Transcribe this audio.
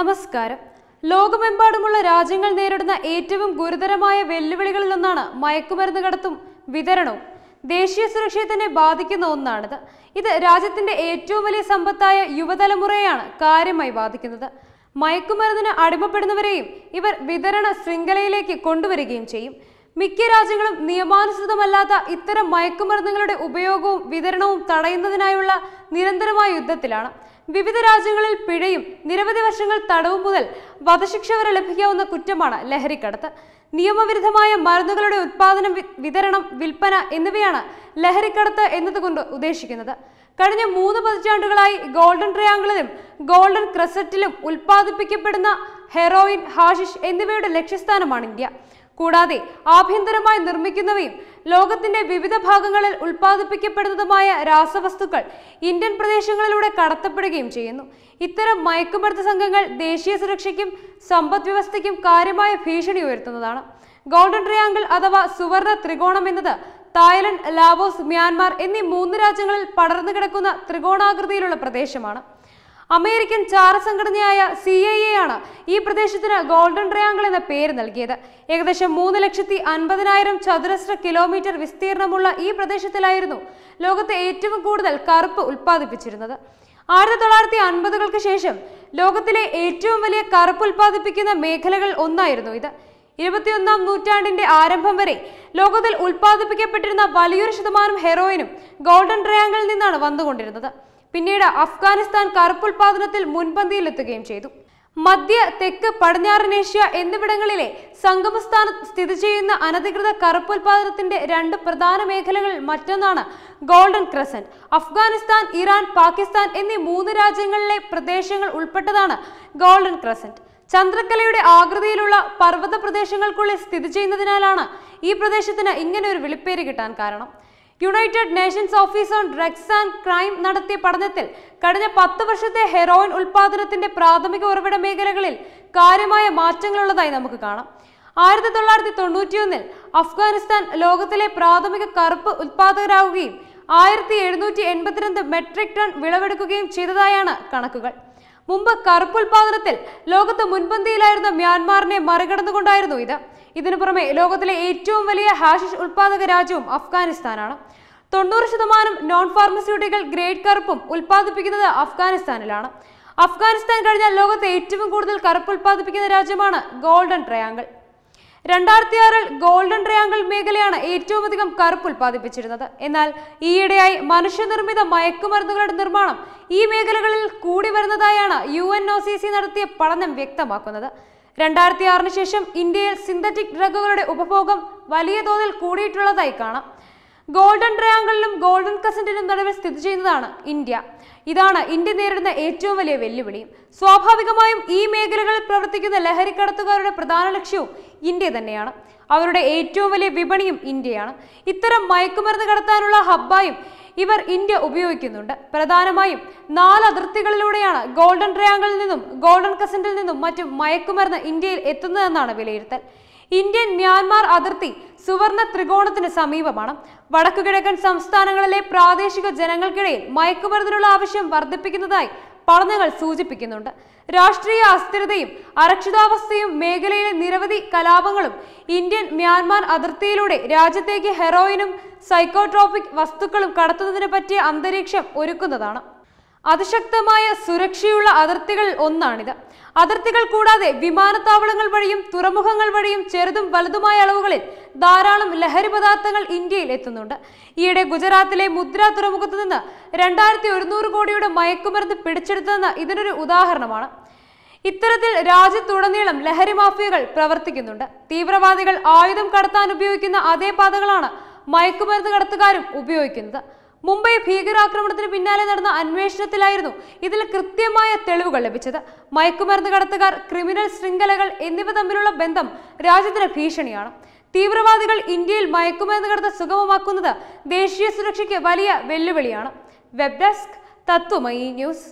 നമസ്കാരം ലോകമെമ്പാടുമുള്ള രാജ്യങ്ങൾ നേരിടുന്ന ഏറ്റവും ഗുരുതരമായ വെല്ലുവിളികളിൽ ഒന്നാണ് മയക്കുമരുന്ന് കടത്തും വിതരണവും ദേശീയ സുരക്ഷയെ തന്നെ ബാധിക്കുന്ന ഒന്നാണിത് ഇത് രാജ്യത്തിന്റെ ഏറ്റവും വലിയ സമ്പത്തായ യുവതലമുറയാണ് കാര്യമായി ബാധിക്കുന്നത് മയക്കുമരുന്നിന് അടിമപ്പെടുന്നവരെയും ഇവർ വിതരണ ശൃംഖലയിലേക്ക് കൊണ്ടുവരികയും ചെയ്യും മിക്ക രാജ്യങ്ങളും നിയമാനുസൃതമല്ലാത്ത ഇത്തരം മയക്കുമരുന്നുകളുടെ ഉപയോഗവും വിതരണവും തടയുന്നതിനായുള്ള നിരന്തരമായ യുദ്ധത്തിലാണ് വിവിധ രാജ്യങ്ങളിൽ പിഴയും നിരവധി വർഷങ്ങൾ തടവും മുതൽ വധശിക്ഷ വരെ ലഭിക്കാവുന്ന കുറ്റമാണ് ലഹരിക്കടത്ത് നിയമവിരുദ്ധമായ മരുന്നുകളുടെ ഉത്പാദനം വിതരണം വിൽപ്പന എന്നിവയാണ് ലഹരിക്കടത്ത് എന്നതുകൊണ്ട് ഉദ്ദേശിക്കുന്നത് കഴിഞ്ഞ മൂന്ന് പതിറ്റാണ്ടുകളായി ഗോൾഡൻ ട്രയാങ്കിളിലും ഗോൾഡൻ ക്രസറ്റിലും ഉൽപ്പാദിപ്പിക്കപ്പെടുന്ന ഹെറോയിൻ ഹാഷിഷ് എന്നിവയുടെ ലക്ഷ്യസ്ഥാനമാണ് ഇന്ത്യ കൂടാതെ ആഭ്യന്തരമായി നിർമ്മിക്കുന്നവയും ലോകത്തിന്റെ വിവിധ ഭാഗങ്ങളിൽ ഉൽപ്പാദിപ്പിക്കപ്പെടുന്നതുമായ രാസവസ്തുക്കൾ ഇന്ത്യൻ പ്രദേശങ്ങളിലൂടെ കടത്തപ്പെടുകയും ചെയ്യുന്നു ഇത്തരം മയക്കുമരുന്ന് സംഘങ്ങൾ ദേശീയ സുരക്ഷയ്ക്കും സമ്പദ്വ്യവസ്ഥയ്ക്കും കാര്യമായ ഭീഷണി ഉയർത്തുന്നതാണ് ഗോൾഡൻ ട്രയാങ്കിൾ അഥവാ സുവർണ ത്രികോണം എന്നത് തായ്ലൻഡ് ലാവോസ് മ്യാൻമാർ എന്നീ മൂന്ന് രാജ്യങ്ങളിൽ പടർന്നു കിടക്കുന്ന ത്രികോണാകൃതിയിലുള്ള പ്രദേശമാണ് അമേരിക്കൻ ചാര സംഘടനയായ സി ഐ എ ആണ് ഈ പ്രദേശത്തിന് ഗോൾഡൻ ട്രയാങ്കിൾ എന്ന പേര് നൽകിയത് ഏകദേശം മൂന്ന് ലക്ഷത്തി അൻപതിനായിരം ചതുരശ്ര കിലോമീറ്റർ വിസ്തീർണമുള്ള ഈ പ്രദേശത്തിലായിരുന്നു ലോകത്തെ ഏറ്റവും കൂടുതൽ കറുപ്പ് ഉൽപ്പാദിപ്പിച്ചിരുന്നത് ആയിരത്തി തൊള്ളായിരത്തി അൻപതുകൾക്ക് ശേഷം ലോകത്തിലെ ഏറ്റവും വലിയ കറുപ്പ് ഉൽപ്പാദിപ്പിക്കുന്ന മേഖലകൾ ഒന്നായിരുന്നു ഇത് ഇരുപത്തിയൊന്നാം നൂറ്റാണ്ടിന്റെ ആരംഭം വരെ ലോകത്തിൽ ഉൽപ്പാദിപ്പിക്കപ്പെട്ടിരുന്ന വലിയൊരു ശതമാനം ഹെറോയിനും ഗോൾഡൻ ട്രയാങ്കിളിൽ നിന്നാണ് വന്നുകൊണ്ടിരുന്നത് പിന്നീട് അഫ്ഗാനിസ്ഥാൻ കറുപ്പുൽപാദനത്തിൽ മുൻപന്തിയിലെത്തുകയും ചെയ്തു മധ്യ തെക്ക് പടിഞ്ഞാറൻ ഏഷ്യ എന്നിവിടങ്ങളിലെ സംഗമസ്ഥാനത്ത് സ്ഥിതി ചെയ്യുന്ന അനധികൃത കറുപ്പുൽപാദനത്തിന്റെ രണ്ട് പ്രധാന മേഖലകളിൽ മറ്റൊന്നാണ് golden crescent Afghanistan Iran Pakistan എന്നീ മൂന്ന് രാജ്യങ്ങളിലെ പ്രദേശങ്ങൾ ഉൾപ്പെട്ടതാണ് ഗോൾഡൻ ക്രസന്റ് ചന്ദ്രക്കലയുടെ ആകൃതിയിലുള്ള പർവ്വത പ്രദേശങ്ങൾക്കുള്ളിൽ സ്ഥിതി ചെയ്യുന്നതിനാലാണ് ഈ പ്രദേശത്തിന് ഇങ്ങനെ ഒരു വിളിപ്പേര് കിട്ടാൻ കാരണം United Nations office on drugs and crime നടത്തിയ പഠനത്തിൽ കഴിഞ്ഞ പത്ത് വർഷത്തെ ഹെറോയിൻ ഉൽപാദനത്തിന്റെ പ്രാഥമിക ഉറവിട മേഖലകളിൽ കാര്യമായ മാറ്റങ്ങളുള്ളതായി നമുക്ക് കാണാം ആയിരത്തി തൊള്ളായിരത്തി തൊണ്ണൂറ്റിയൊന്നിൽ അഫ്ഗാനിസ്ഥാൻ ലോകത്തിലെ പ്രാഥമിക കറുപ്പ് ഉൽപാദകരാകുകയും ആയിരത്തി എഴുന്നൂറ്റി എൺപത്തിരണ്ട് മെട്രിക് ടൺ വിളവെടുക്കുകയും ചെയ്തതായാണ് കണക്കുകൾ മുമ്പ് കറുപ്പ് ഉൽപാദനത്തിൽ ലോകത്ത് മുൻപന്തിയിലായിരുന്ന മ്യാൻമാറിനെ മറികടന്നുകൊണ്ടായിരുന്നു ഇത് ഇതിനു പുറമെ ലോകത്തിലെ ഏറ്റവും വലിയ ഹാഷിഷ് ഉൽപാദക രാജ്യവും അഫ്ഗാനിസ്ഥാനാണ് തൊണ്ണൂറ് ശതമാനം നോൺ ഫാർമസ്യൂട്ടിക്കൽ ഗ്രേഡ് കറുപ്പും ഉൽപ്പാദിപ്പിക്കുന്നത് അഫ്ഗാനിസ്ഥാനിലാണ് അഫ്ഗാനിസ്ഥാൻ കഴിഞ്ഞാൽ ലോകത്തെ ഏറ്റവും കൂടുതൽ കറുപ്പ് ഉൽപ്പാദിപ്പിക്കുന്ന രാജ്യമാണ് ഗോൾഡൻ ട്രയാങ്കിൾ രണ്ടായിരത്തി ആറിൽ ഗോൾഡൻ ട്രയാങ്കിൾ മേഖലയാണ് ഏറ്റവും അധികം കറുപ്പ് ഉൽപ്പാദിപ്പിച്ചിരുന്നത് എന്നാൽ ഈയിടെയായി മനുഷ്യനിർമ്മിത മയക്കുമരുന്നുകളുടെ നിർമ്മാണം ഈ മേഖലകളിൽ കൂടി വരുന്നതായാണ് യു നടത്തിയ പഠനം വ്യക്തമാക്കുന്നത് രണ്ടായിരത്തി ആറിന് ശേഷം ഇന്ത്യയിൽ സിന്തറ്റിക് ഡ്രഗുകളുടെ ഉപഭോഗം വലിയ തോതിൽ കൂടിയിട്ടുള്ളതായി കാണാം ഗോൾഡൻ ട്രയാങ്കിളിനും ഗോൾഡൻ കസന്റിനും നടുവിൽ സ്ഥിതി ചെയ്യുന്നതാണ് ഇന്ത്യ ഇതാണ് ഇന്ത്യ നേരിടുന്ന ഏറ്റവും വലിയ വെല്ലുവിളി സ്വാഭാവികമായും ഈ മേഖലകളിൽ പ്രവർത്തിക്കുന്ന ലഹരിക്കടത്തുകാരുടെ പ്രധാന ലക്ഷ്യവും ഇന്ത്യ തന്നെയാണ് അവരുടെ ഏറ്റവും വലിയ വിപണിയും ഇന്ത്യയാണ് ഇത്തരം മയക്കുമരുന്ന് കടത്താനുള്ള ഹബ്ബായും ഇവർ ഇന്ത്യ ഉപയോഗിക്കുന്നുണ്ട് പ്രധാനമായും നാല് അതിർത്തികളിലൂടെയാണ് ഗോൾഡൻ ട്രയാങ്കിളിൽ നിന്നും ഗോൾഡൻ കസന്റിൽ നിന്നും മറ്റും മയക്കുമരുന്ന് ഇന്ത്യയിൽ എത്തുന്നതെന്നാണ് വിലയിരുത്തൽ ഇന്ത്യൻ മ്യാൻമാർ അതിർത്തി സുവർണ ത്രികോണത്തിന് സമീപമാണ് വടക്കുകിഴക്കൻ സംസ്ഥാനങ്ങളിലെ പ്രാദേശിക ജനങ്ങൾക്കിടയിൽ മയക്കുമരുന്നിനുള്ള ആവശ്യം വർദ്ധിപ്പിക്കുന്നതായി പഠനങ്ങൾ സൂചിപ്പിക്കുന്നുണ്ട് രാഷ്ട്രീയ അസ്ഥിരതയും അരക്ഷിതാവസ്ഥയും മേഖലയിലെ നിരവധി കലാപങ്ങളും ഇന്ത്യൻ മ്യാൻമാർ അതിർത്തിയിലൂടെ രാജ്യത്തേക്ക് ഹെറോയിനും സൈക്കോട്രോപിക് വസ്തുക്കളും കടത്തുന്നതിനെ പറ്റിയ അന്തരീക്ഷം ഒരുക്കുന്നതാണ് അതിശക്തമായ സുരക്ഷയുള്ള അതിർത്തികൾ ഒന്നാണിത് അതിർത്തികൾ കൂടാതെ വിമാനത്താവളങ്ങൾ വഴിയും തുറമുഖങ്ങൾ വഴിയും ചെറുതും വലുതുമായ അളവുകളിൽ ധാരാളം ലഹരി പദാർത്ഥങ്ങൾ ഇന്ത്യയിൽ എത്തുന്നുണ്ട് ഈയിടെ ഗുജറാത്തിലെ മുദ്ര തുറമുഖത്ത് നിന്ന് രണ്ടായിരത്തി ഒരുന്നൂറ് കോടിയുടെ മയക്കുമരുന്ന് പിടിച്ചെടുത്തതെന്ന് ഇതിനൊരു ഉദാഹരണമാണ് ഇത്തരത്തിൽ രാജ്യത്തുടനീളം ലഹരി മാഫിയകൾ പ്രവർത്തിക്കുന്നുണ്ട് തീവ്രവാദികൾ ആയുധം കടത്താൻ ഉപയോഗിക്കുന്ന അതേ പാതകളാണ് മയക്കുമരുന്ന് കടത്തുകാരും ഉപയോഗിക്കുന്നത് മുംബൈ ഭീകരാക്രമണത്തിന് പിന്നാലെ നടന്ന അന്വേഷണത്തിലായിരുന്നു ഇതിൽ കൃത്യമായ തെളിവുകൾ ലഭിച്ചത് മയക്കുമരുന്ന് കടത്തുകാർ ക്രിമിനൽ ശൃംഖലകൾ എന്നിവ തമ്മിലുള്ള ബന്ധം രാജ്യത്തിന് ഭീഷണിയാണ് തീവ്രവാദികൾ ഇന്ത്യയിൽ മയക്കുമരുന്ന് കടത്ത് സുഗമമാക്കുന്നത് ദേശീയ സുരക്ഷയ്ക്ക് വലിയ വെല്ലുവിളിയാണ് വെബ് ഡെസ്ക് തത്വമയി ന്യൂസ്